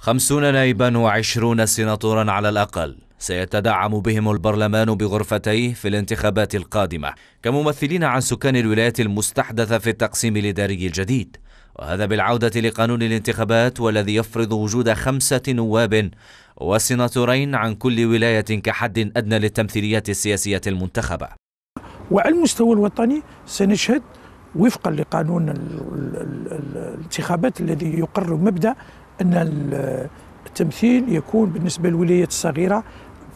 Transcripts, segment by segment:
خمسون نائبا وعشرون سيناتورا على الأقل سيتدعم بهم البرلمان بغرفتيه في الانتخابات القادمة كممثلين عن سكان الولايات المستحدثة في التقسيم الإداري الجديد وهذا بالعودة لقانون الانتخابات والذي يفرض وجود خمسة نواب وسيناتورين عن كل ولاية كحد أدنى للتمثيليات السياسية المنتخبة وعلى المستوى الوطني سنشهد وفقا لقانون الانتخابات الذي يقرر مبدا أن التمثيل يكون بالنسبة للولايات الصغيرة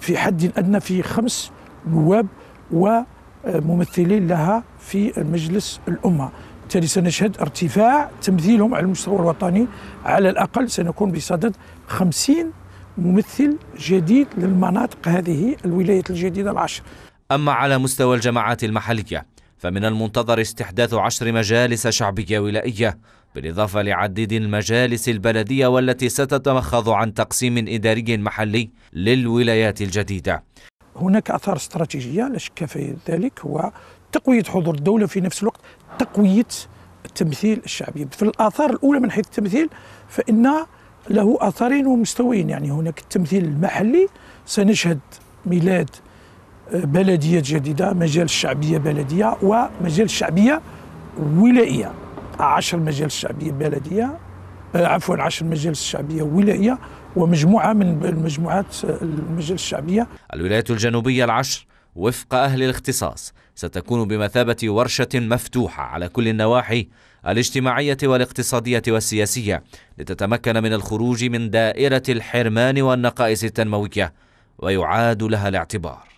في حد أدنى في خمس نواب وممثلين لها في مجلس الأمة بالتالي سنشهد ارتفاع تمثيلهم على المستوى الوطني على الأقل سنكون بصدد خمسين ممثل جديد للمناطق هذه الولايات الجديدة العشر أما على مستوى الجماعات المحلية فمن المنتظر استحداث عشر مجالس شعبية ولائية بالإضافة لعدد المجالس البلدية والتي ستتمخض عن تقسيم إداري محلي للولايات الجديدة هناك أثار استراتيجية لا شك في ذلك هو تقوية حضور الدولة في نفس الوقت تقوية التمثيل الشعبي في الآثار الأولى من حيث التمثيل فإن له آثارين ومستويين يعني هناك التمثيل المحلي سنشهد ميلاد آه، بلديات جديدة مجال الشعبية بلدية ومجال الشعبية ولائية 10 مجالس شعبيه بلديه آه، عفوا 10 مجالس شعبيه ولايه ومجموعه من المجموعات آه، المجالس الشعبيه الولايات الجنوبيه العشر وفق اهل الاختصاص ستكون بمثابه ورشه مفتوحه على كل النواحي الاجتماعيه والاقتصاديه والسياسيه لتتمكن من الخروج من دائره الحرمان والنقائص التنمويه ويعاد لها الاعتبار